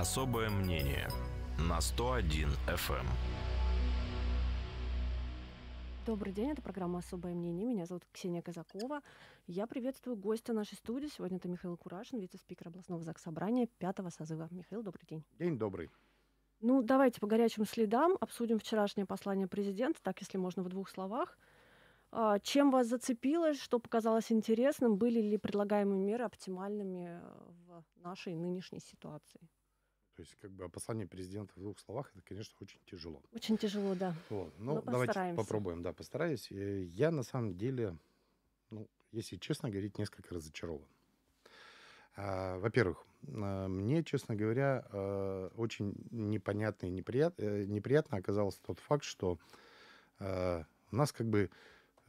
Особое мнение на 101 FM. Эм. Добрый день, это программа «Особое мнение». Меня зовут Ксения Казакова. Я приветствую гостя нашей студии. Сегодня это Михаил Курашин, вице-спикер областного собрания пятого созыва. Михаил, добрый день. День добрый. Ну, давайте по горячим следам обсудим вчерашнее послание президента, так, если можно, в двух словах. А, чем вас зацепило, что показалось интересным, были ли предлагаемые меры оптимальными э, в нашей нынешней ситуации? То есть, как бы описание президента в двух словах, это, конечно, очень тяжело. Очень тяжело, да. Вот. Ну, Но давайте постараемся. попробуем, да, постараюсь. Э, я, на самом деле, ну, если честно говорить, несколько разочарован. А, во-первых, а, мне, честно говоря, а, очень непонятно и неприятно, э, неприятно оказался тот факт, что у нас как бы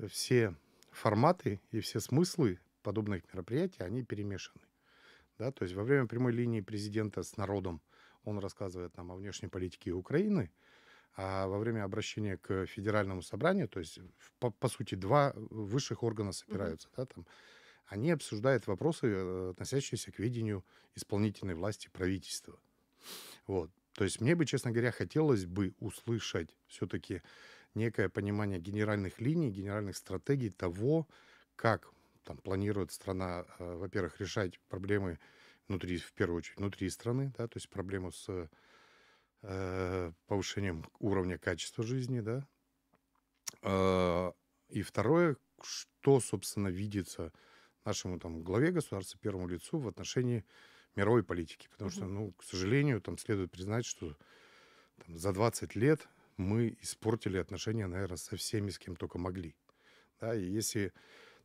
все форматы и все смыслы подобных мероприятий, они перемешаны. Да? То есть во время прямой линии президента с народом он рассказывает нам о внешней политике Украины, а во время обращения к федеральному собранию, то есть, по, по сути, два высших органа собираются, mm-hmm. да, там, они обсуждают вопросы, э, относящиеся к видению исполнительной власти правительства. Вот. То есть мне бы, честно говоря, хотелось бы услышать все-таки некое понимание генеральных линий, генеральных стратегий того, как там планирует страна, э, во-первых, решать проблемы внутри, в первую очередь, внутри страны, да, то есть проблему с э, повышением уровня качества жизни, да. Э, и второе, что, собственно, видится нашему там главе государства, первому лицу в отношении мировой политики. Потому mm-hmm. что, ну, к сожалению, там следует признать, что там, за 20 лет мы испортили отношения, наверное, со всеми, с кем только могли. Да, и если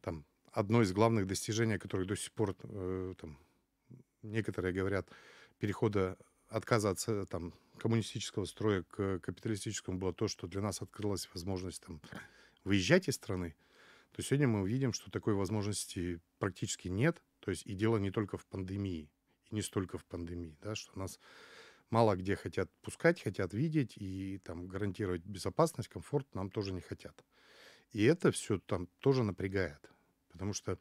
там одно из главных достижений, которое до сих пор э, там, некоторые говорят, перехода отказа от э, там, коммунистического строя к капиталистическому было то, что для нас открылась возможность там, выезжать из страны, то сегодня мы увидим, что такой возможности практически нет. То есть и дело не только в пандемии, и не столько в пандемии, да, что нас мало где хотят пускать, хотят видеть и там гарантировать безопасность, комфорт нам тоже не хотят. И это все там тоже напрягает, потому что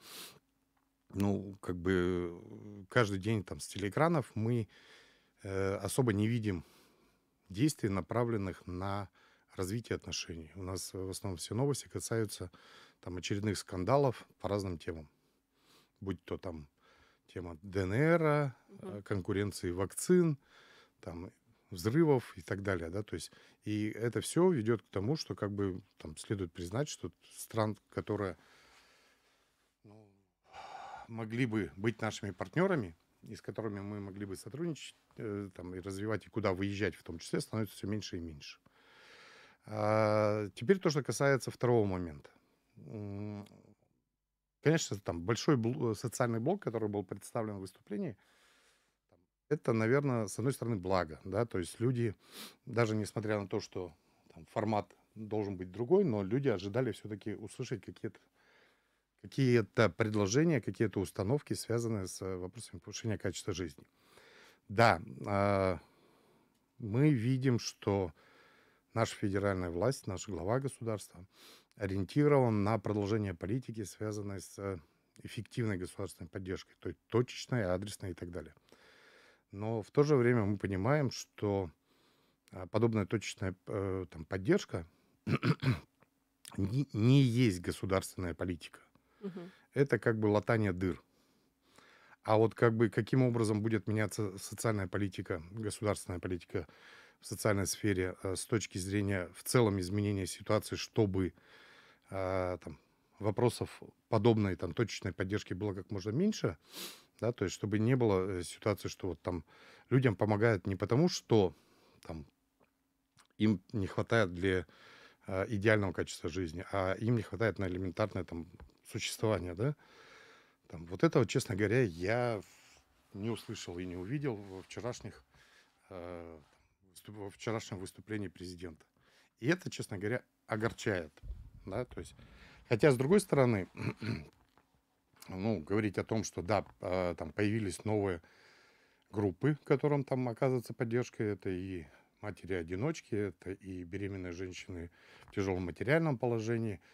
ну, как бы э, каждый день там с телеэкранов мы э, особо не видим действий, направленных на развитие отношений. У нас в основном все новости касаются там очередных скандалов по разным темам. Будь то там тема ДНР, угу. Э, конкуренции вакцин, там взрывов и так далее, да, то есть и это все ведет к тому, что как бы там следует признать, что стран, которая могли бы быть нашими партнерами, и с которыми мы могли бы сотрудничать э, там, и развивать, и куда выезжать в том числе, становится все меньше и меньше. А, теперь то, что касается второго момента. Конечно, там большой бл- э, социальный блок, который был представлен в выступлении, это, наверное, с одной стороны, благо. Да? То есть люди, даже несмотря на то, что там, формат должен быть другой, но люди ожидали все-таки услышать какие-то какие-то предложения, какие-то установки, связанные с э, вопросами повышения качества жизни. Да, а, мы видим, что наша федеральная власть, наша глава государства ориентирован на продолжение политики, связанной с э, эффективной государственной поддержкой, то есть точечной, адресной и так далее. Но в то же время мы понимаем, что э, подобная точечная там, поддержка не, не есть государственная политика. Угу. Это как бы латание дыр. А вот как бы каким образом будет меняться социальная политика, государственная политика в социальной сфере э, с точки зрения в целом изменения ситуации, чтобы э, там, вопросов подобной там, точечной поддержки было как можно меньше, да, то есть чтобы не было э, ситуации, что вот там людям помогают не потому, что там им не хватает для идеального качества жизни, а им не хватает на элементарное там существования, да, там, вот этого, честно говоря, я не услышал и не увидел во, вчерашних, э, во вчерашнем выступлении президента. И это, честно говоря, огорчает. Да? То есть, хотя, с другой стороны, ну, говорить о том, что да, а, там появились новые группы, которым там оказывается поддержка, это и матери-одиночки, это и беременные женщины в тяжелом материальном положении –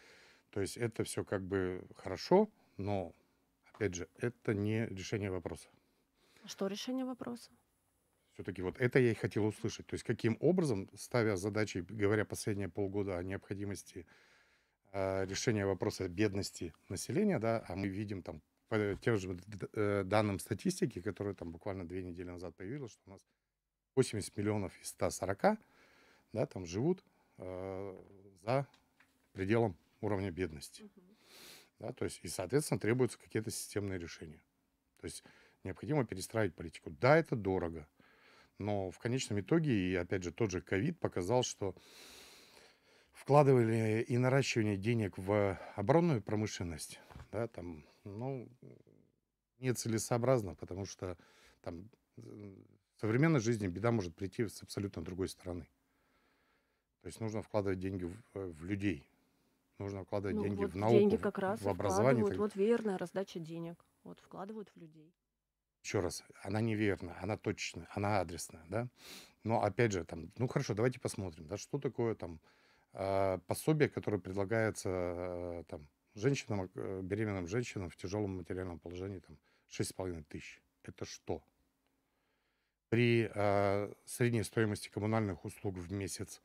то есть это все как бы хорошо, но, опять же, это не решение вопроса. А что решение вопроса? Все-таки вот это я и хотел услышать. То есть каким образом, ставя задачи, говоря последние полгода о необходимости э, решения вопроса бедности населения, да, а мы видим там по тем же э, данным статистики, которые там буквально две недели назад появилась, что у нас 80 миллионов из 140 да, там живут э, за пределом уровня бедности. Да, то есть, и, соответственно, требуются какие-то системные решения. То есть необходимо перестраивать политику. Да, это дорого, но в конечном итоге, и опять же, тот же ковид показал, что вкладывали и наращивание денег в оборонную промышленность, да, там, ну, нецелесообразно, потому что там в современной жизни беда может прийти с абсолютно другой стороны. То есть нужно вкладывать деньги в, э, в людей, нужно вкладывать ну, деньги вот в науку, деньги как раз в образование. Вот верная раздача денег, вот вкладывают в людей. Еще раз, она неверная, она точная, она адресная, да. Но опять же, там, ну хорошо, давайте посмотрим, да, что такое там а, пособие, которое предлагается э, там женщинам, э, беременным женщинам в тяжелом материальном положении, там 6,5 тысяч. Это что? При э, средней стоимости коммунальных услуг в месяц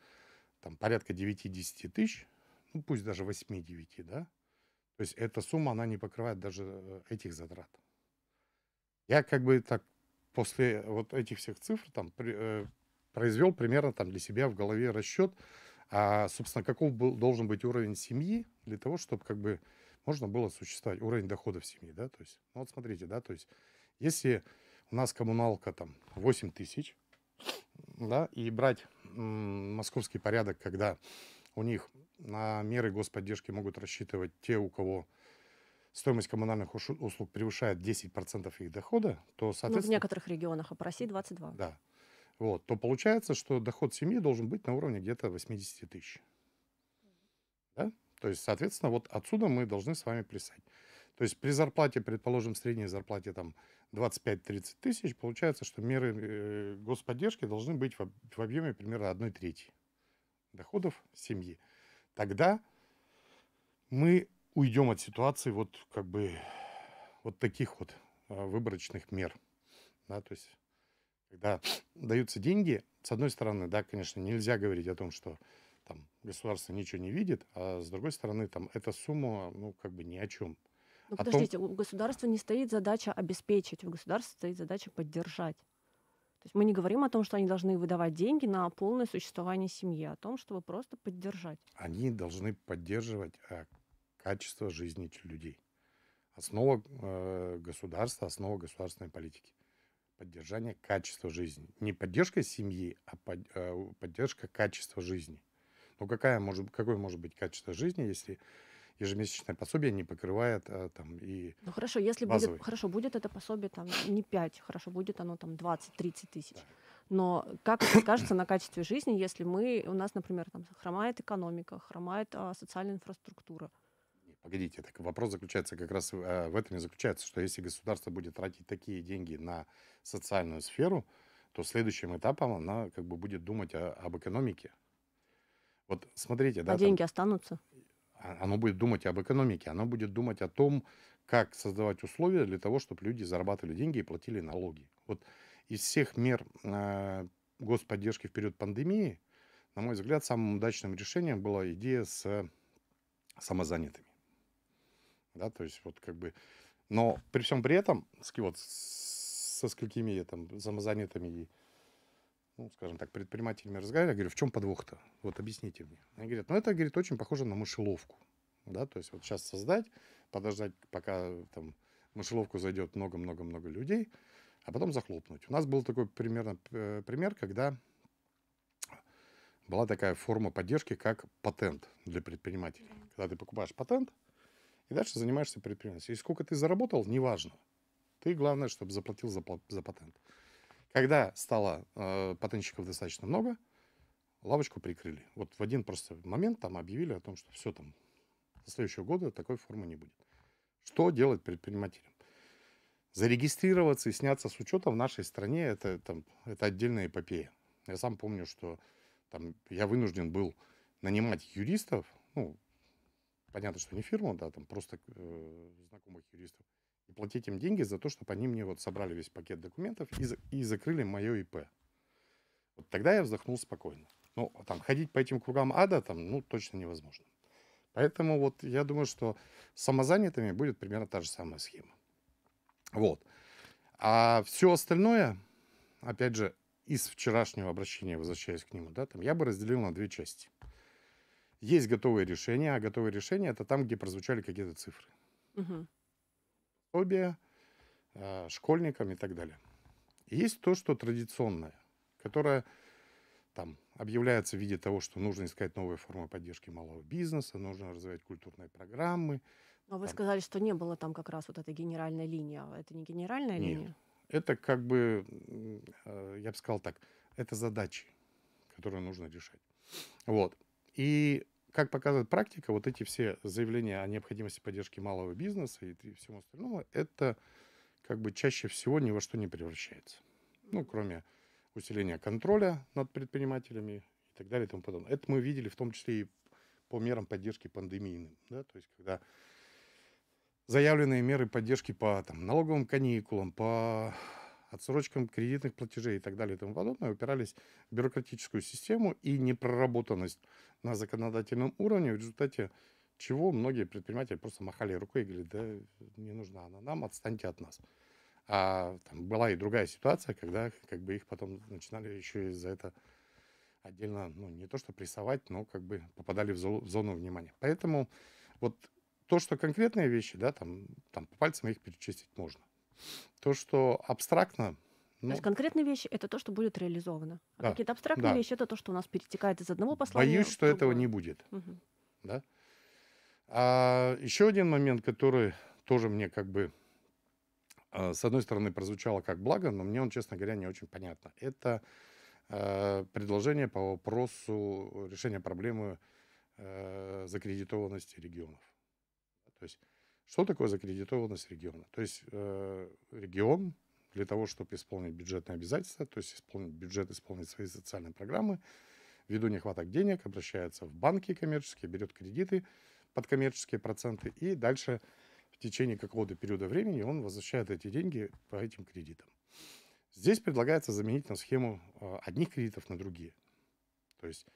там порядка 9-10 тысяч, ну, пусть даже 8-9, да, то есть эта сумма, она не покрывает даже э, этих затрат. Я как бы так после вот этих всех цифр там при, э, произвел примерно там для себя в голове расчет, а, собственно, каков был, должен быть уровень семьи для того, чтобы как бы можно было существовать, уровень доходов семьи, да, то есть, ну вот смотрите, да, то есть, если у нас коммуналка там 8 тысяч, да, и брать м, московский порядок, когда у них на меры господдержки могут рассчитывать те, у кого стоимость коммунальных услуг превышает 10% их дохода, то, соответственно... Ну, в некоторых регионах, а по России 22. Да. Вот, то получается, что доход семьи должен быть на уровне где-то 80 тысяч. Да? То есть, соответственно, вот отсюда мы должны с вами плясать. То есть при зарплате, предположим, средней зарплате там 25-30 тысяч, получается, что меры э, господдержки должны быть в объеме примерно одной трети доходов семьи. Тогда мы уйдем от ситуации вот как бы вот таких вот а, выборочных мер. Да, то есть, когда даются деньги, с одной стороны, да, конечно, нельзя говорить о том, что там государство ничего не видит, а с другой стороны, там эта сумма, ну, как бы ни о чем. Но ну, подождите, том... у государства не стоит задача обеспечить, у государства стоит задача поддержать. То есть мы не говорим о том, что они должны выдавать деньги на полное существование семьи, а о том, чтобы просто поддержать. Они должны поддерживать э, качество жизни людей. Основа э, государства, основа государственной политики. Поддержание качества жизни. Не поддержка семьи, а э, поддержка качества жизни. Ну какая может, какое может быть качество жизни, если ежемесячное пособие не покрывает а, там и Ну хорошо, если базовый. будет, хорошо, будет это пособие там не 5, хорошо, будет оно там 20-30 тысяч. Да. Но как это скажется на качестве жизни, если мы, у нас, например, там хромает экономика, хромает а, социальная инфраструктура? Погодите, так вопрос заключается как раз э, в этом и заключается, что если государство будет тратить такие деньги на социальную сферу, то следующим этапом она как бы будет думать о, об экономике. Вот смотрите, а да. А там... деньги останутся? А, оно будет думать об экономике, оно будет думать о том, как создавать условия для того, чтобы люди зарабатывали деньги и платили налоги. Вот из всех мер а, господдержки в период пандемии, на мой взгляд, самым удачным решением была идея с самозанятыми. Да, то есть вот как бы... Но при всем при этом, с вот со сколькими там самозанятыми и ну, скажем так, предпринимателями разговаривали, я говорю, в чем подвох-то? Вот объясните мне. Они говорят, ну это, говорит, очень похоже на мышеловку. Да, то есть вот сейчас создать, подождать, пока там мышеловку зайдет много-много-много людей, а потом захлопнуть. У нас был такой примерно э, пример, когда была такая форма поддержки, как патент для предпринимателей. Когда ты покупаешь патент, и дальше занимаешься предпринимательством. И сколько ты заработал, неважно. Ты, главное, чтобы заплатил за, за патент. Когда стало э, патентщиков достаточно много, лавочку прикрыли. Вот в один просто момент там объявили о том, что все там, со следующего года такой формы не будет. Что делать предпринимателям? Зарегистрироваться и сняться с учета в нашей стране это, там, это отдельная эпопея. Я сам помню, что там, я вынужден был нанимать юристов, ну, понятно, что не фирму, да, там просто э, знакомых юристов, и платить им деньги за то, чтобы они мне вот собрали весь пакет документов и, и закрыли мое ИП. Вот тогда я вздохнул спокойно. Ну, а там, ходить по этим кругам ада, там, ну, точно невозможно. Поэтому вот я думаю, что с самозанятыми будет примерно та же самая схема. Вот. А все остальное, опять же, из вчерашнего обращения, возвращаясь к нему, да, там, я бы разделил на две части. Есть готовые решения, а готовые решения — это там, где прозвучали какие-то цифры. Угу пособия э, школьникам и так далее. Есть то, что традиционное, которое там объявляется в виде того, что нужно искать новые формы поддержки малого бизнеса, нужно развивать культурные программы. Но вы там. сказали, что не было там как раз вот этой генеральной линии. А это не генеральная Нет. линия? Это как бы, э, я бы сказал так, это задачи, которые нужно решать. Вот. И как показывает практика, вот эти все заявления о необходимости поддержки малого бизнеса и, и всего остального, это как бы чаще всего ни во что не превращается. Ну, кроме усиления контроля над предпринимателями и так далее и тому подобное. Это мы видели в том числе и по мерам поддержки пандемийным. Да? То есть, когда заявленные меры поддержки по там, налоговым каникулам, по отсрочкам кредитных платежей и так далее и тому подобное упирались в бюрократическую систему и непроработанность на законодательном уровне, в результате чего многие предприниматели просто махали рукой и говорили, да не нужна она нам, отстаньте от нас. А там была и другая ситуация, когда как бы их потом начинали еще и за это отдельно, ну, не то что прессовать, но как бы попадали в зону внимания. Поэтому вот то, что конкретные вещи, да, там, там по пальцам их перечистить можно. То, что абстрактно, ну, то есть ну конкретные вещи это то, что будет реализовано. А да, какие-то абстрактные да. вещи это то, что у нас перетекает из одного послания. Боюсь, что этого не будет. Угу. Да? А еще один момент, который тоже мне как бы а, с одной стороны прозвучало как благо, но мне он, честно говоря, не очень понятно. Это а, предложение по вопросу решения проблемы а, закредитованности регионов. То есть что такое закредитованность региона? То есть э, регион для того, чтобы исполнить бюджетные обязательства, то есть исполнить бюджет, исполнить свои социальные программы, ввиду нехваток денег обращается в банки коммерческие, берет кредиты под коммерческие проценты и дальше в течение какого-то периода времени он возвращает эти деньги по этим кредитам. Здесь предлагается заменить на схему э, одних кредитов на другие. То есть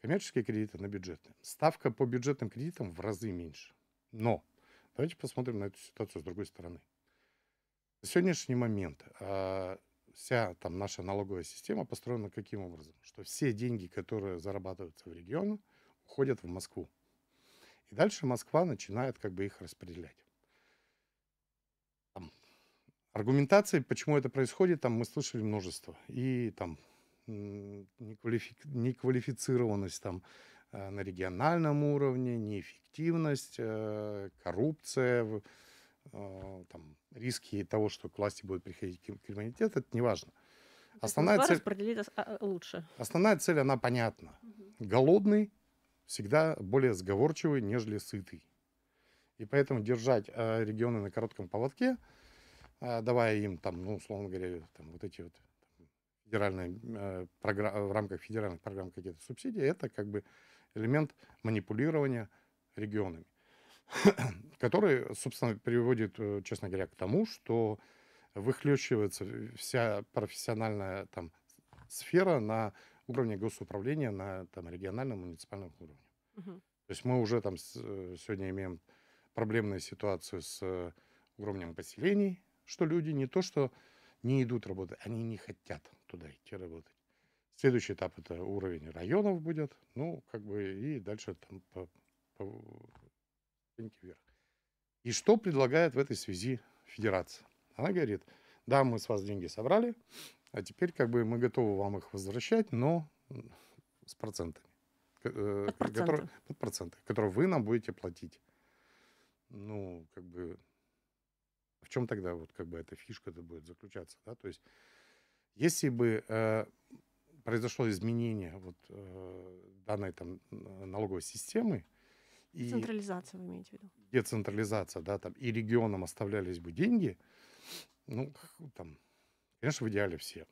коммерческие кредиты на бюджетные. Ставка по бюджетным кредитам в разы меньше. Но Давайте посмотрим на эту ситуацию с другой стороны. С сегодняшний момент а, вся там наша налоговая система построена каким образом? Что все деньги, которые зарабатываются в регионе, уходят в Москву. И дальше Москва начинает как бы их распределять. Там, аргументации, почему это происходит, там мы слышали множество. И там неквалифи... неквалифицированность там Э, на региональном уровне, неэффективность, э, коррупция, э, там, риски того, что к власти будет приходить криминалитет, это не важно. Основная цель, а, лучше. основная цель, она понятна. Голодный всегда более сговорчивый, нежели сытый. И поэтому держать регионы на коротком поводке, давая им, там, ну, условно говоря, там, вот эти вот федеральные, в рамках федеральных программ какие-то субсидии, это как бы элемент манипулирования регионами, который, собственно, приводит, э, честно говоря, к тому, что выхлещивается вся профессиональная там, сфера на уровне госуправления, на там, региональном, муниципальном уровне. Угу. То есть мы уже там с, э, сегодня имеем проблемную ситуацию с э, уровнем поселений, что люди не то что не идут работать, они не хотят туда идти работать. Следующий этап это уровень районов будет, ну, как бы, и дальше там по, по вверх. И что предлагает в этой связи федерация? Она говорит, да, мы с вас деньги собрали, а теперь как бы мы готовы вам их возвращать, но с процентами. Э, под проценты. Которые, под проценты, которые вы нам будете платить. Ну, как бы, в чем тогда вот как бы эта фишка -то будет заключаться, да? То есть, если бы э, произошло изменение вот, э, данной там, налоговой системы. И вы имеете в виду? Децентрализация, да, там, и регионам оставлялись бы деньги, ну, там, конечно, в идеале все.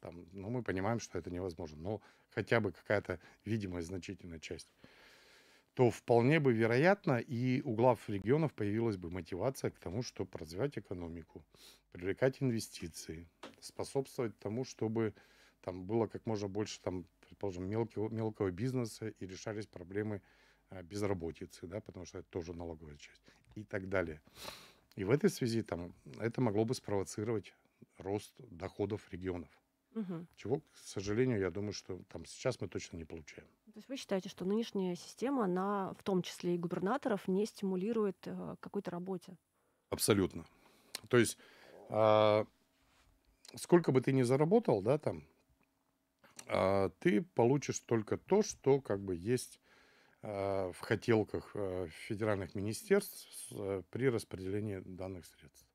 Там, но ну, мы понимаем, что это невозможно. Но хотя бы какая-то видимая значительная часть то вполне бы вероятно и у глав регионов появилась бы мотивация к тому, чтобы развивать экономику, привлекать инвестиции, способствовать тому, чтобы там было как можно больше, там, предположим, мелкого, мелкого бизнеса и решались проблемы а, безработицы, да, потому что это тоже налоговая часть и так далее. И в этой связи там это могло бы спровоцировать рост доходов регионов. Угу. Чего, к сожалению, я думаю, что там сейчас мы точно не получаем. То есть вы считаете, что нынешняя система, она в том числе и губернаторов, не стимулирует э, какой-то работе? Абсолютно. То есть э, сколько бы ты ни заработал, да, там, а, ты получишь только то, что как бы есть а, в хотелках э, федеральных министерств э, при распределении данных средств.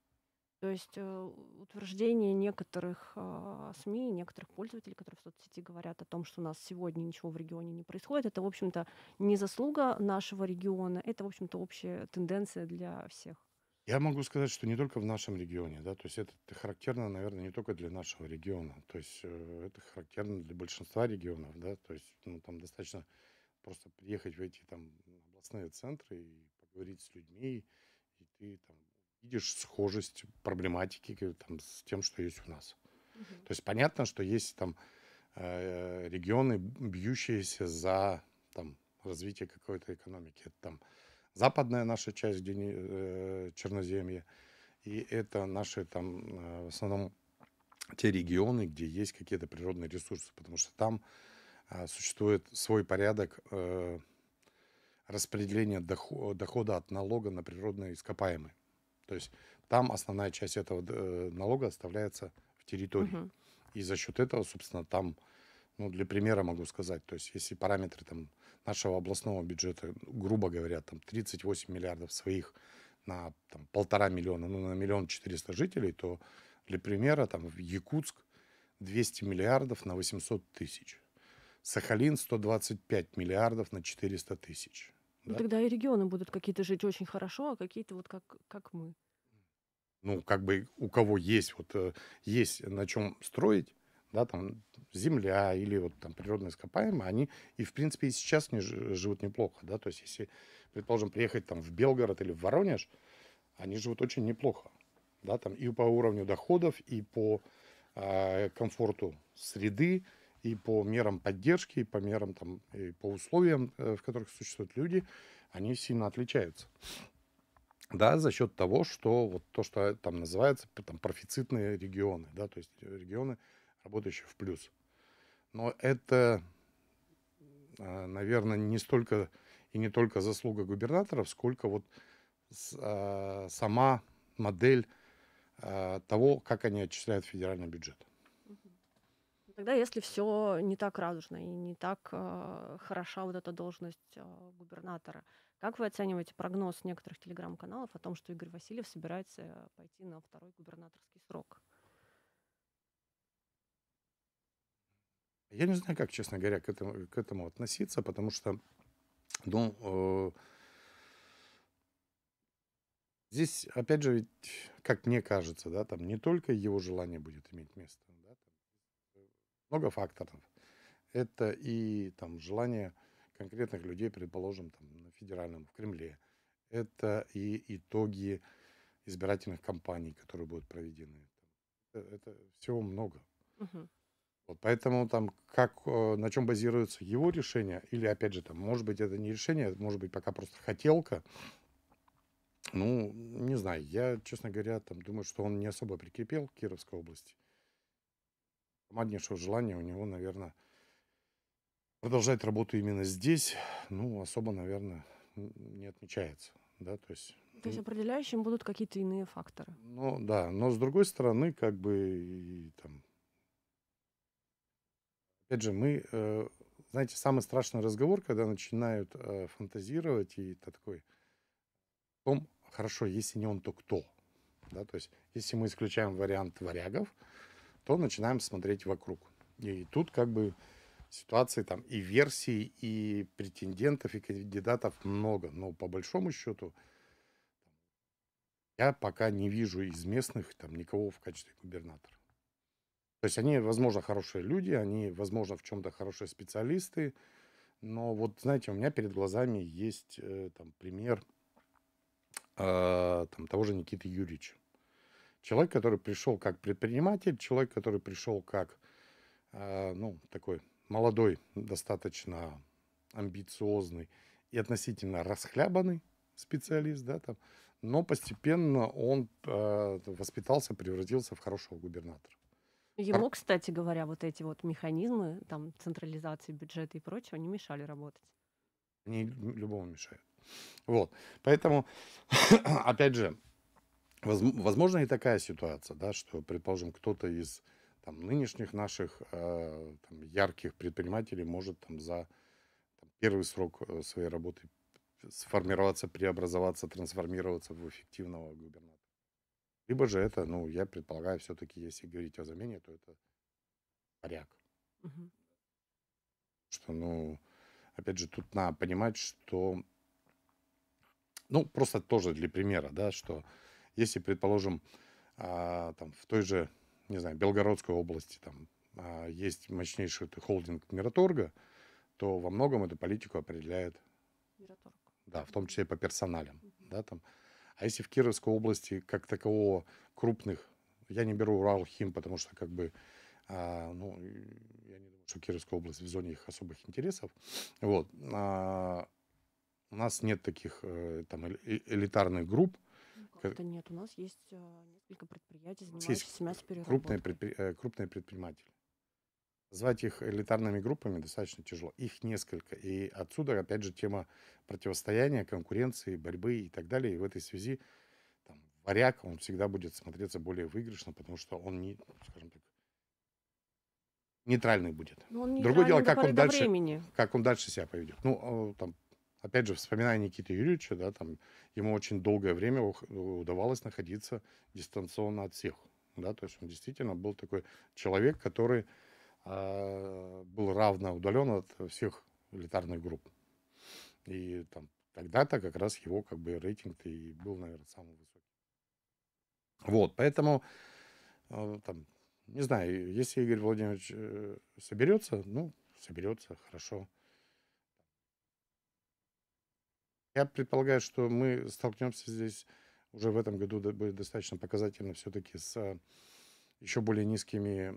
То есть э, утверждение некоторых а, СМИ, некоторых пользователей, которые в соцсети говорят о том, что у нас сегодня ничего в регионе не происходит, это, в общем-то, не заслуга нашего региона, это, в общем-то, общая тенденция для всех. Я могу сказать, что не только в нашем регионе, да, то есть это характерно, наверное, не только для нашего региона, то есть э, это характерно для большинства регионов, да, то есть ну, там достаточно просто приехать в эти там областные центры и поговорить с людьми, и ты там видишь схожесть проблематики э, там, с тем, что есть у нас. Угу. То есть понятно, что есть там э, регионы, бьющиеся за там развитие какой-то экономики, это там западная наша часть, где э, Черноземье, и это наши там э, в основном те регионы, где есть какие-то природные ресурсы, потому что там а, существует свой порядок э, распределения доход, дохода от налога на природные ископаемые. То есть там основная часть этого э, налога оставляется в территории. Угу. И за счет этого, собственно, там, ну, для примера могу сказать, то есть если параметры там нашего областного бюджета, грубо говоря, там 38 миллиардов своих на там, полтора миллиона, ну, на миллион четыреста жителей, то для примера, там, в Якутск 200 миллиардов на 800 тысяч. Сахалин 125 миллиардов на 400 тысяч. Ну, да? Тогда и регионы будут какие-то жить очень хорошо, а какие-то вот как, как мы. Ну, как бы у кого есть, вот э, есть на чем строить, да, там земля или вот там природные ископаемые, они и, в принципе, и сейчас не живут неплохо, да, то есть если, предположим, приехать там в Белгород или в Воронеж, они живут очень неплохо, да, там и по уровню доходов, и по э, комфорту среды, и по мерам поддержки, и по мерам там, и по условиям, э, в которых существуют люди, они сильно отличаются. Да, за счет того, что вот то, что там называется там, профицитные регионы, да, то есть регионы, работающих в плюс. Но это, э, наверное, не столько и не только заслуга губернаторов, сколько вот э, сама модель э, того, как они отчисляют федеральный бюджет. Тогда, если все не так радужно и не так э, хороша вот эта должность э, губернатора, как вы оцениваете прогноз некоторых телеграм-каналов о том, что Игорь Васильев собирается пойти на второй губернаторский срок? Я не знаю, как, честно говоря, к этому, к этому относиться, потому что, ну, э, здесь, опять же, ведь, как мне кажется, да, там не только его желание будет иметь место, да, там много факторов. Это и там желание конкретных людей, предположим, там, на федеральном, в Кремле. Это и итоги избирательных кампаний, которые будут проведены. Это, это всего много. Угу. Вот поэтому там как, э, на чем базируется его решение, или опять же там, может быть, это не решение, может быть пока просто хотелка. Ну, не знаю, я, честно говоря, там думаю, что он не особо прикрепил к Кировской области. Команднейшего желания у него, наверное, продолжать работу именно здесь, ну, особо, наверное, не отмечается, да, то есть... То ну есть определяющим будут какие-то иные факторы. Ну да, но с другой стороны, как бы и, там Опять же, мы, э, знаете, самый страшный разговор, когда начинают э, фантазировать, и это такой, том, хорошо, если не он, то кто? Да, то есть, если мы исключаем вариант варягов, то начинаем смотреть вокруг. И тут как бы ситуации там и версий, и претендентов, и кандидатов много. Но по большому счету я пока не вижу из местных там никого в качестве губернатора. То есть они, возможно, хорошие люди, они, возможно, в чем-то хорошие специалисты, но вот, знаете, у меня перед глазами есть э, там пример э, там, того же Никиты Юрьевича. Человек, который пришел как предприниматель, человек, который пришел как, э, ну, такой молодой, достаточно амбициозный и относительно расхлябанный специалист, да, там, но постепенно он э, воспитался, превратился в хорошего губернатора. Ему, кстати говоря, вот эти вот механизмы, там, централизации бюджета и прочего, не мешали работать. Они любому мешают. Вот. Поэтому, опять же, возможно и такая ситуация, да, что, предположим, кто-то из там, нынешних наших э, там, ярких предпринимателей может там, за там, первый срок э, своей работы сформироваться, преобразоваться, трансформироваться в эффективного губернатора. Либо же это, ну, я предполагаю, все-таки, если говорить о замене, то это моряк. Угу. Что, ну, опять же, тут надо понимать, что, ну, просто тоже для примера, да, что если, предположим, а, там, в той же, не знаю, Белгородской области, там, а, есть мощнейший холдинг Мираторга, то во многом эту политику определяет... Мираторг. Да, в том числе по персоналям, угу. да, там, а если в Кировской области как такового крупных, я не беру Уралхим, потому что как бы а, ну, я не думаю, что Кировская область в зоне их особых интересов. Вот. А, у нас нет таких э, там э, э, элитарных групп. Ну, как-то нет. У нас есть несколько предприятий, занимающихся мясопереработкой. Крупные, предпри... крупные предприниматели. Назвать их элитарными группами достаточно тяжело. Их несколько. И отсюда, опять же, тема противостояния, конкуренции, борьбы и так далее. И в этой связи там, варяг, он всегда будет смотреться более выигрышно, потому что он не, ну, скажем так, нейтральный будет. Но ну, он нейтральный. Другое дело, как он, дальше, времени. как он дальше себя поведет. Ну, э, там, опять же, вспоминая Никиту Юрьевича, да, там, ему очень долгое время удавалось находиться дистанционно от всех. Да, то есть он действительно был такой человек, который а, был равно удален от всех элитарных групп. И там тогда-то как раз его как бы рейтинг и был, наверное, самый высокий. Вот, поэтому а, там, не знаю, если Игорь Владимирович э, соберется, ну, соберется, хорошо. Я предполагаю, что мы столкнемся здесь уже в этом году будет достаточно показательно все-таки с а, еще более низкими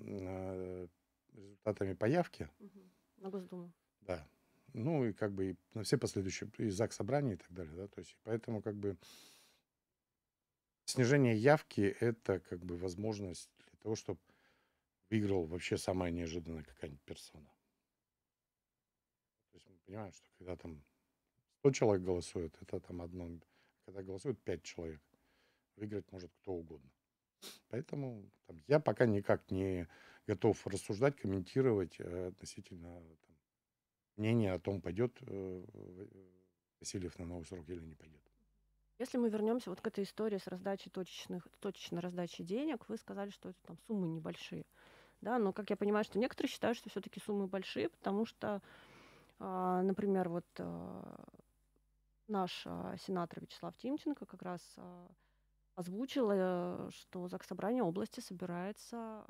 результатами появки. Угу. На Госдуму. Да. Ну и как бы и, на ну, все последующие, и ЗАГС собрания и так далее. Да? То есть, поэтому как бы снижение явки – это как бы возможность для того, чтобы выиграл вообще самая неожиданная какая-нибудь персона. То есть мы понимаем, что когда там 100 человек голосует, это там одно. Когда голосуют 5 человек, выиграть может кто угодно. Поэтому там, я пока никак не готов рассуждать, комментировать э, относительно там, мнения о том, пойдет э, Васильев на новый срок или не пойдет. Если мы вернемся вот к этой истории с раздачей точечных, точечной раздачи денег, вы сказали, что это там суммы небольшие. Да, но как я понимаю, что некоторые считают, что все-таки суммы большие, потому что, э, например, вот э, наш э, сенатор Вячеслав Тимченко как раз э, озвучила, что Заксобрание области собирается а,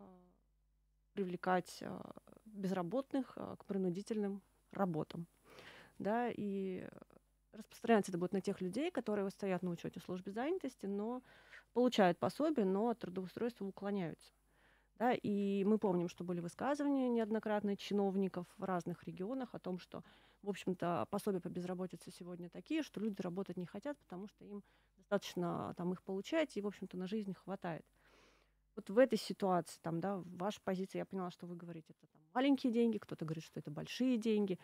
привлекать а, безработных а, к принудительным работам. Да, и распространяться это будет на тех людей, которые стоят на учете в службе занятости, но получают пособие, но от трудоустройства уклоняются. Да, и мы помним, что были высказывания неоднократно чиновников в разных регионах о том, что, в общем-то, пособия по безработице сегодня такие, что люди работать не хотят, потому что им достаточно там их получать, и, в общем-то, на жизнь хватает. Вот в этой ситуации, там, да, ваша позиция, я поняла, что вы говорите, это там, маленькие деньги, кто-то говорит, что это большие деньги.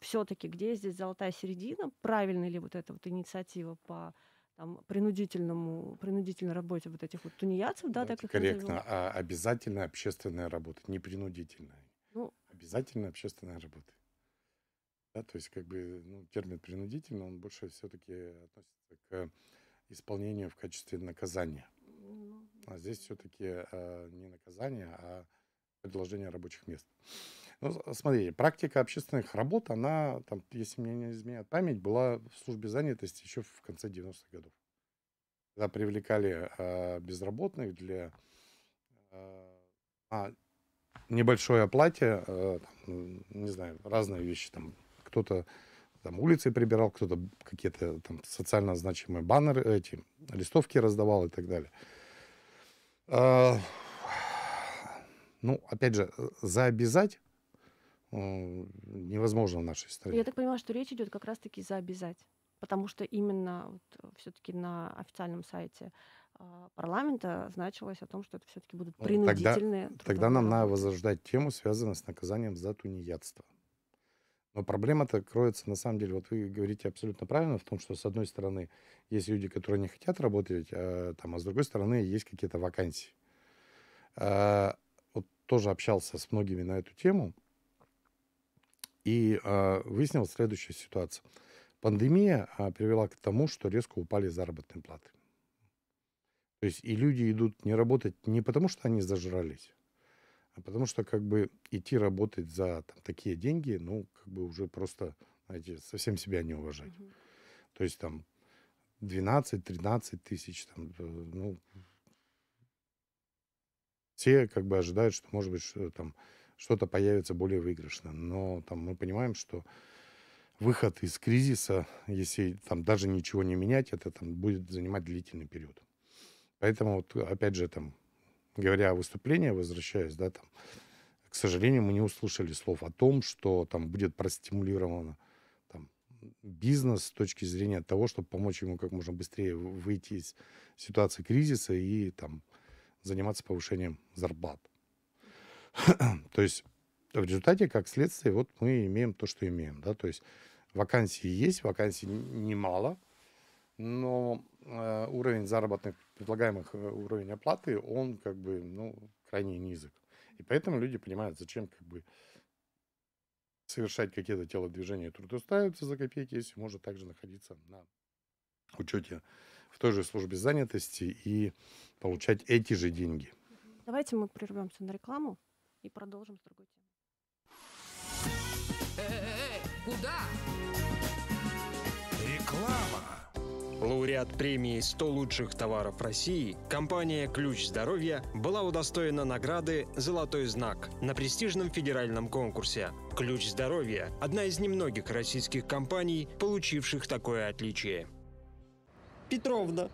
Все-таки где здесь золотая середина? Правильно ли вот эта вот инициатива по там, принудительному, принудительной работе вот этих вот тунеядцев, да, да так их Корректно, а обязательная общественная работа, не принудительная. Ну, обязательная общественная работа. Да, то есть, как бы, ну, термин принудительно, он больше все-таки относится к исполнению в качестве наказания. Ну, а здесь все-таки э, не наказание, а предложение рабочих мест. Ну, смотрите, практика общественных работ, она, там, если мне не изменяет память, была в службе занятости еще в конце 90-х годов. Когда привлекали э, безработных для э, а, небольшой оплате, э, там, не знаю, разные вещи. Там кто-то там улицы прибирал, кто-то какие-то там социально значимые баннеры, эти листовки раздавал и так далее. А, ну, опять же, заобязать э, невозможно в нашей стране. Я так понимаю, что речь идет как раз-таки за обязать, потому что именно вот э, все-таки на официальном сайте а, парламента значилось о том, что это все-таки будут принудительные. тогда, тогда нам надо возрождать тему, связанную с наказанием за тунеядство. Но проблема-то кроется, на самом деле, вот вы говорите абсолютно правильно в том, что, с одной стороны, есть люди, которые не хотят работать, а, там, а с другой стороны, есть какие-то вакансии. А, вот тоже общался с многими на эту тему, и а, выяснилась следующая ситуация. Пандемия а, привела к тому, что резко упали заработные платы. То есть и люди идут не работать не потому, что они зажрались, а потому что как бы идти работать за там, такие деньги, ну, как бы уже просто, знаете, совсем себя не уважать. Угу. То есть там 12-13 тысяч, там, э, ну, все как бы ожидают, что, может быть, что, там что-то появится более выигрышно. Но там мы понимаем, что выход из кризиса, если там даже ничего не менять, это там будет занимать длительный период. Поэтому вот, опять же, там говоря о выступлении, возвращаясь, да, там, к сожалению, мы не услышали слов о том, что там будет простимулировано там, бизнес с точки зрения того, чтобы помочь ему как можно быстрее выйти из ситуации кризиса и там заниматься повышением зарплат. То есть в результате, как следствие, вот мы имеем то, что имеем. Да? То есть вакансии есть, вакансий немало, но э, уровень заработных предлагаемых э, уровень оплаты, он как бы, ну, крайне низок. И поэтому люди понимают, зачем как бы совершать какие-то телодвижения и трудоустраиваться за копейки, если можно также находиться на учете в той же службе занятости и получать эти же деньги. Давайте мы прервемся на рекламу и продолжим с другой темой. Э -э куда? Реклама. Лауреат премии «100 лучших товаров России» компания «Ключ здоровья» была удостоена награды «Золотой знак» на престижном федеральном конкурсе. «Ключ здоровья» – одна из немногих российских компаний, получивших такое отличие. Петровна,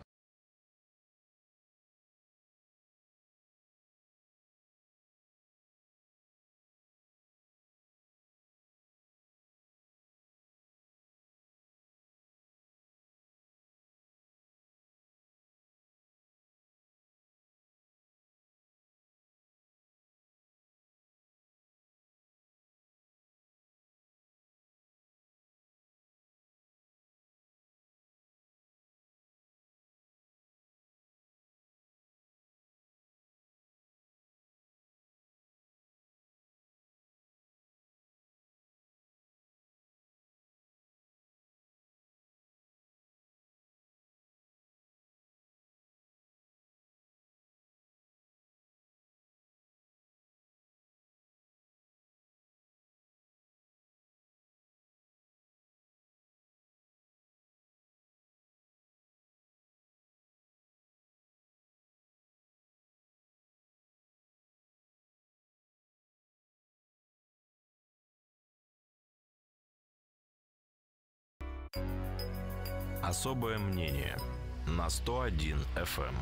Особое мнение на 101 FM. Эм.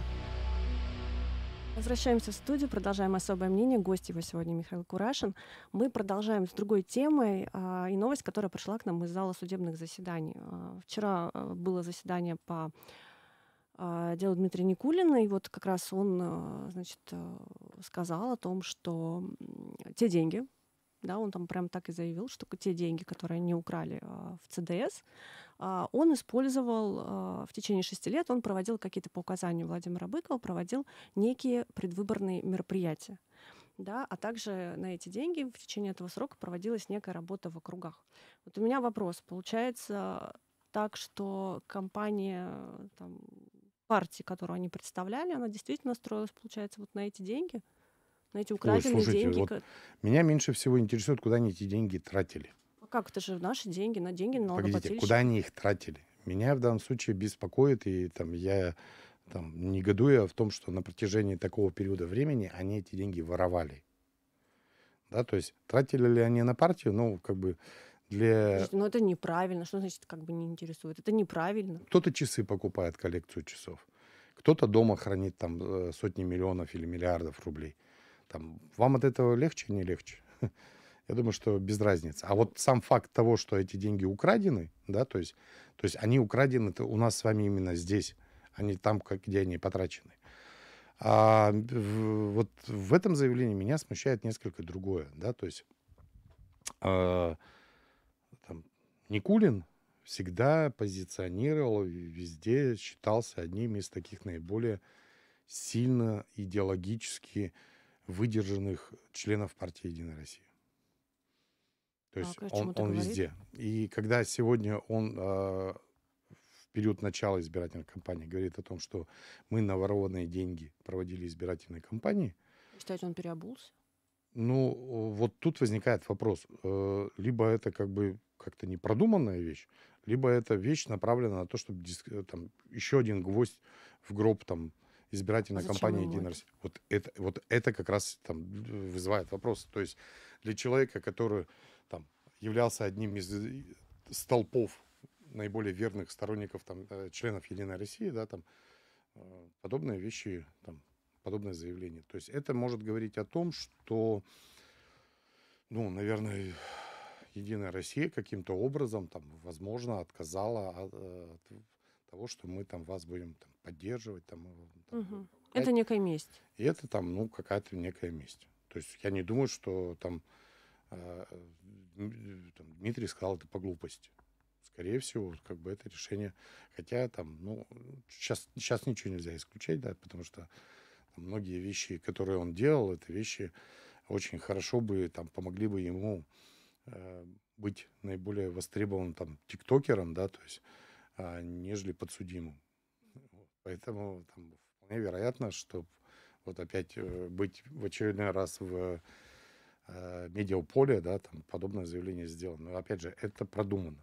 Возвращаемся в студию, продолжаем особое мнение. Гость его сегодня Михаил Курашин. Мы продолжаем с другой темой а, и новость, которая пришла к нам из зала судебных заседаний. А, вчера а, было заседание по а, делу Дмитрия Никулина, и вот как раз он, а, значит, э, сказал о том, что те деньги, да, он там прям так и заявил, что те деньги, которые они украли а, в ЦДС, а, он использовал а, в течение шести лет, он проводил какие-то по указанию Владимира Быкова, проводил некие предвыборные мероприятия да, а также на эти деньги в течение этого срока проводилась некая работа в округах. Вот у меня вопрос. Получается так, что компания, там, партии, которую они представляли, она действительно строилась, получается, вот на эти деньги – на эти украденные Ой, слушайте, деньги. Вот меня меньше всего интересует, куда они эти деньги тратили. А как это же наши деньги, на деньги налогоплательщиков. Погодите, куда они их тратили? Меня в данном случае беспокоит, и там я там, негодуя в том, что на протяжении такого периода времени они эти деньги воровали. Да, то есть тратили ли они на партию, ну, как бы для... Подожди, но ну, это неправильно. Что значит как бы не интересует? Это неправильно. Кто-то часы покупает, коллекцию часов. Кто-то дома хранит там э, сотни миллионов или миллиардов рублей. Там, вам от этого легче, не легче? Я думаю, что без разницы. А вот сам факт того, что эти деньги украдены, да, то есть, то есть они украдены -то у нас с вами именно здесь, а не там, как, где они потрачены. А вот в этом заявлении меня смущает несколько другое, да, то есть э, там, Никулин всегда позиционировал везде считался одним из таких наиболее сильно идеологически э, выдержанных членов партии «Единая Россия». То есть а, он, он везде. И когда сегодня он э, в период начала избирательной кампании говорит о том, что мы на ворованные деньги проводили избирательные кампании... Считаете, он переобулся? Ну, вот тут возникает вопрос. Э, либо это как бы как-то непродуманная вещь, либо это вещь направлена на то, чтобы диск, э, там, еще один гвоздь в гроб там, избирательной Зачем кампания «Единая Вот это, вот это как раз там вызывает вопрос. То есть для человека, который там, являлся одним из э, столпов наиболее верных сторонников там, э, членов «Единой России», да, там, э, подобные вещи, там, подобное заявление. То есть это может говорить о том, что, ну, наверное, Единая Россия каким-то образом, там, возможно, отказала от, от того, что мы там вас будем там, поддерживать. Там, э, там, угу. Это некая месть. И это там, ну, какая-то некая месть. То есть я не думаю, что там, э, э там Дмитрий сказал это по глупости. Скорее всего, как бы это решение, хотя там, ну, сейчас, сейчас ничего нельзя исключать, да, потому что там, многие вещи, которые он делал, это вещи очень хорошо бы, там, помогли бы ему э, быть наиболее востребованным там тиктокером, да, то есть а, нежели подсудимым. Поэтому там, вполне вероятно, что вот опять э, быть в очередной раз в э, медиаполе, да, там подобное заявление сделано. Но опять же, это продумано.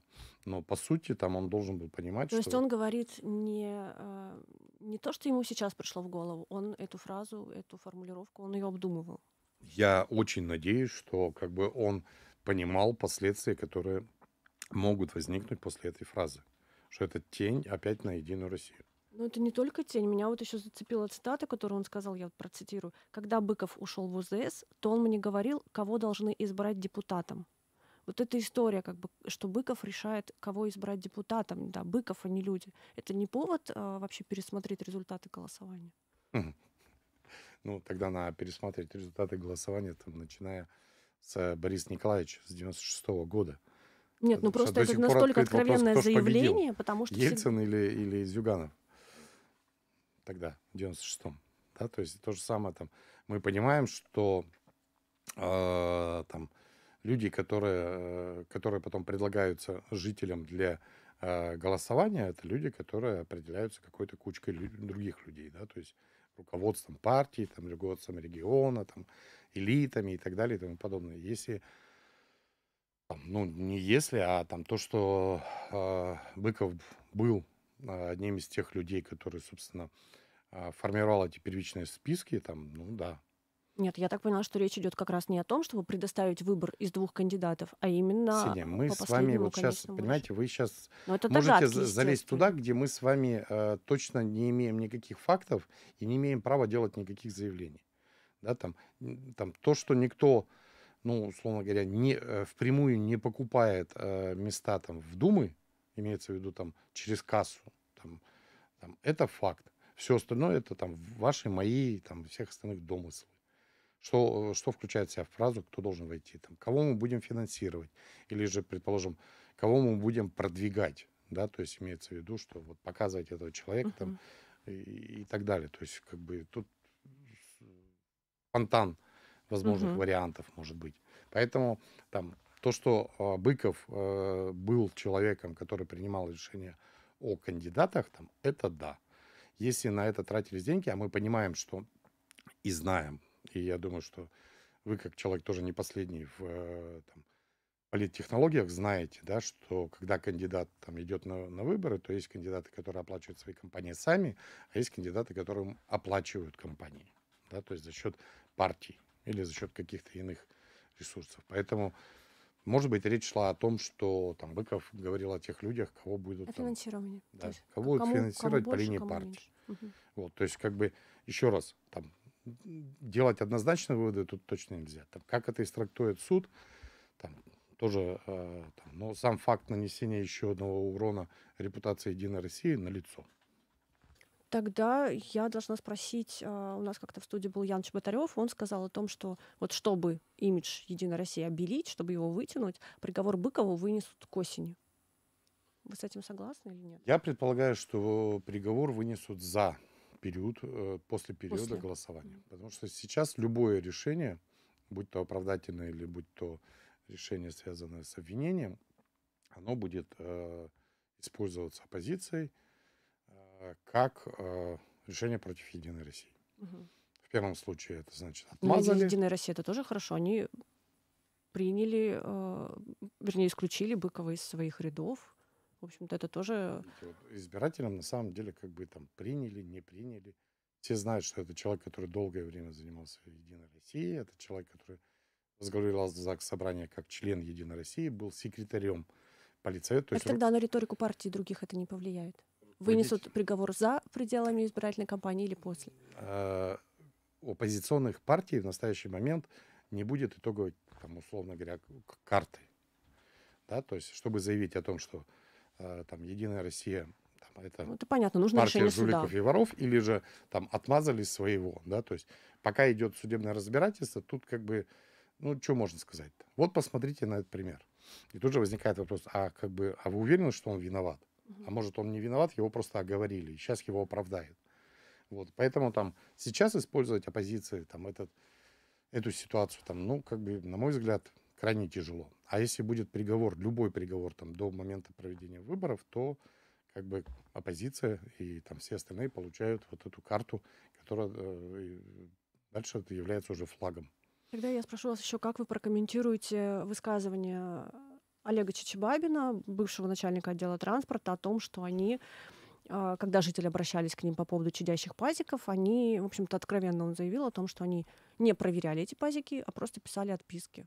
Но по сути там он должен был понимать, то что... То есть он говорит не, э, не то, что ему сейчас пришло в голову, он эту фразу, эту формулировку, он ее обдумывал. Я очень надеюсь, что как бы он понимал последствия, которые могут возникнуть после этой фразы что это тень опять на Единую Россию. Но ну, это не только тень. Меня вот еще зацепила цитата, которую он сказал, я вот процитирую. «Когда Быков ушел в УЗС, то он мне говорил, кого должны избрать депутатом». Вот эта история, как бы, что Быков решает, кого избрать депутатом. Да, Быков, а не люди. Это не повод а, вообще пересмотреть результаты голосования? Ну, тогда надо пересмотреть результаты голосования, там, начиная с э, Бориса Николаевича с 96 года. Нет, ну просто это настолько откровенное вопрос, заявление, победил? потому что... Ельцин все... или, или Зюганов тогда, в 96-м. Да? То есть то же самое там. Мы понимаем, что э, там люди, которые, э, которые потом предлагаются жителям для э, голосования, это люди, которые определяются какой-то кучкой лю- других людей. Да? То есть руководством партии, там, руководством региона, там, элитами и так далее и тому подобное. Если ну, не если, а там то, что э, а, Быков был э, одним из тех людей, которые, собственно, э, формировал эти первичные списки, там, ну да. Нет, я так поняла, что речь идет как раз не о том, чтобы предоставить выбор из двух кандидатов, а именно Сидя, мы по с вами вот сейчас, больше. понимаете, вы сейчас это можете догадки, залезть туда, где мы с вами э, точно не имеем никаких фактов и не имеем права делать никаких заявлений. Да, там, там то, что никто ну, условно говоря, не, э, впрямую не покупает э, места там в Думы, имеется в виду там через кассу, там, там, это факт. Все остальное это там ваши, мои, там всех остальных домыслы. Что, э, что включает в себя в фразу, кто должен войти, там, кого мы будем финансировать, или же, предположим, кого мы будем продвигать, да, то есть имеется в виду, что вот показывать этого человека uh-huh. там и, и так далее. То есть как бы тут фонтан возможных uh-huh. вариантов может быть. Поэтому там то, что а, Быков э, был человеком, который принимал решение о кандидатах, там, это да. Если на это тратились деньги, а мы понимаем, что и знаем, и я думаю, что вы как человек тоже не последний в э, там, политтехнологиях знаете, да, что когда кандидат там идет на, на выборы, то есть кандидаты, которые оплачивают свои компании сами, а есть кандидаты, которым оплачивают компании, да, то есть за счет партий или за счет каких-то иных ресурсов. Поэтому, может быть, речь шла о том, что там Быков говорил о тех людях, кого будут... О финансировании. Там, да, есть, кого будут финансировать кому больше, по линии партии. Угу. Вот, то есть, как бы, еще раз, там, делать однозначные выводы тут точно нельзя. Там, как это истрактует суд, там, тоже, э, там, но сам факт нанесения еще одного урона репутации Единой России налицо. лицо. Тогда я должна спросить, а, у нас как-то в студии был Ян Чеботарев, он сказал о том, что вот чтобы имидж Единой России обелить, чтобы его вытянуть, приговор Быкову вынесут к осени. Вы с этим согласны или нет? Я предполагаю, что приговор вынесут за период, э, после периода после. голосования. Потому что сейчас любое решение, будь то оправдательное или будь то решение, связанное с обвинением, оно будет э, использоваться оппозицией Э, как э, решение против Единой России. Угу. В первом случае это значит ну, отмазали. Но Единая Россия это тоже хорошо. Они приняли, э, вернее, исключили Быкова из своих рядов. В общем-то, это тоже... Избирателям на самом деле как бы там приняли, не приняли. Все знают, что это человек, который долгое время занимался Единой Россией. Это человек, который возглавлял ЗАГС собрания как член Единой России, был секретарем полицейского. То а есть... тогда на риторику партии других это не повлияет? вынесут приговор за пределами избирательной кампании или после? Э, оппозиционных партий в настоящий момент не будет итоговой, там, условно говоря, карты. Да, то есть, чтобы заявить о том, что э, там Единая Россия там, это, ну, это понятно, нужно партия жуликов суда. и воров, или же там отмазались своего, да, то есть пока идет судебное разбирательство, тут как бы, ну, что можно сказать -то? Вот посмотрите на этот пример. И тут же возникает вопрос, а как бы, а вы уверены, что он виноват? А может, он не виноват, его просто оговорили, и сейчас его оправдают. Вот, поэтому там сейчас использовать оппозиции там этот, эту ситуацию там, ну, как бы, на мой взгляд, крайне тяжело. А если будет приговор, любой приговор там до момента проведения выборов, то как бы оппозиция и там все остальные получают вот эту карту, которая э, дальше является уже флагом. Тогда я спрошу вас еще, как вы прокомментируете высказывание Олега Чичибабина, бывшего начальника отдела транспорта, о том, что они а, когда жители обращались к ним по поводу чадящих пазиков, они, в общем-то, откровенно он заявил о том, что они не проверяли эти пазики, а просто писали отписки.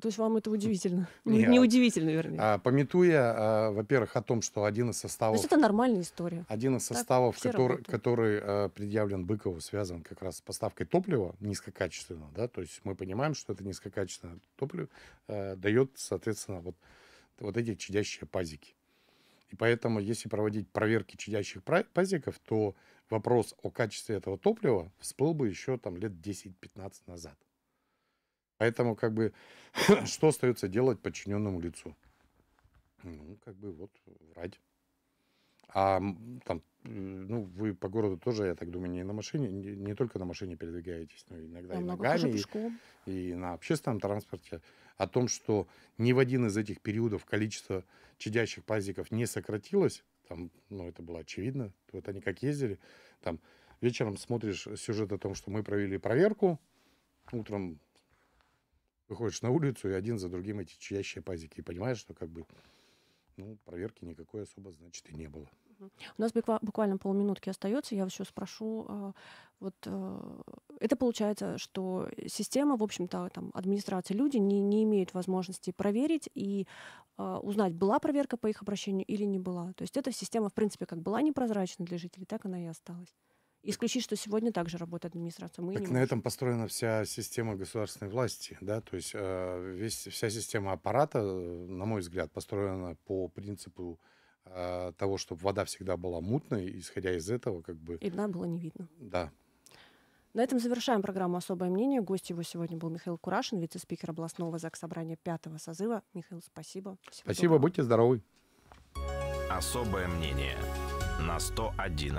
То есть вам это удивительно? Нет. Не удивительно, вернее. А, пометуя, а, во-первых, о том, что один из составов... То есть это нормальная история. Один из так составов, который, который а, предъявлен Быкову, связан как раз с поставкой топлива низкокачественного. Да? То есть мы понимаем, что это низкокачественное топливо а, дает, соответственно, вот, вот эти чадящие пазики. И поэтому, если проводить проверки чадящих пазиков, то вопрос о качестве этого топлива всплыл бы еще там лет 10-15 назад. Поэтому, как бы, что остается делать подчиненному лицу? Ну, как бы, вот, врать. А там, э, ну, вы по городу тоже, я так думаю, не на машине, не, не только на машине передвигаетесь, но иногда там и ногами, и, и на общественном транспорте. О том, что ни в один из этих периодов количество чадящих пазиков не сократилось, там, ну, это было очевидно, вот они как ездили, там, вечером смотришь сюжет о том, что мы провели проверку, утром выходишь на улицу, и один за другим эти чьящие пазики. И понимаешь, что как бы ну, проверки никакой особо, значит, и не было. У нас буквально полминутки остается. Я еще спрошу. А, вот а, это получается, что система, в общем-то, там администрация, люди не, не имеют возможности проверить и а, узнать, была проверка по их обращению или не была. То есть эта система, в принципе, как была непрозрачна для жителей, так она и осталась исключить, что сегодня также работает администрация. Мы так на можем. этом построена вся система государственной власти, да, то есть э, весь, вся система аппарата, на мой взгляд, построена по принципу э, того, чтобы вода всегда была мутной, исходя из этого как бы... И дна было не видно. Да, на этом завершаем программу «Особое мнение». Гость его сегодня был Михаил Курашин, вице-спикер областного ЗАГС собрания пятого созыва. Михаил, спасибо. Всего спасибо, доброго. будьте здоровы. «Особое мнение» на 101.